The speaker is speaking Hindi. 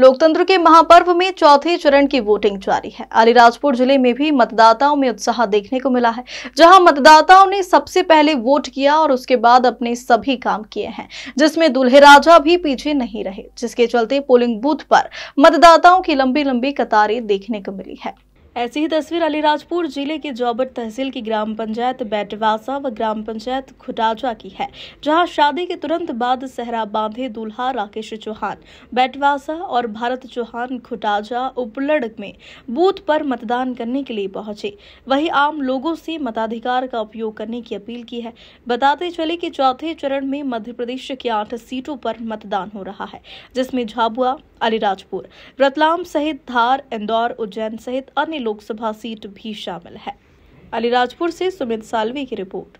लोकतंत्र के महापर्व में चौथे चरण की वोटिंग जारी है अलीराजपुर जिले में भी मतदाताओं में उत्साह देखने को मिला है जहां मतदाताओं ने सबसे पहले वोट किया और उसके बाद अपने सभी काम किए हैं जिसमें दूल्हे राजा भी पीछे नहीं रहे जिसके चलते पोलिंग बूथ पर मतदाताओं की लंबी लंबी कतारें देखने को मिली है ऐसी ही तस्वीर अलीराजपुर जिले के जौबट तहसील की ग्राम पंचायत बैटवासा व ग्राम पंचायत खुटाजा की है जहां शादी के तुरंत बाद सहरा बांधे दूल्हा राकेश चौहान बैटवासा और भारत चौहान खुटाजा उपलड़क में बूथ पर मतदान करने के लिए पहुंचे वहीं आम लोगों से मताधिकार का उपयोग करने की अपील की है बताते चले की चौथे चरण में मध्य प्रदेश की आठ सीटों पर मतदान हो रहा है जिसमे झाबुआ अलीराजपुर रतलाम सहित धार इंदौर उज्जैन सहित अन्य लोकसभा सीट भी शामिल है अलीराजपुर से सुमित सालवी की रिपोर्ट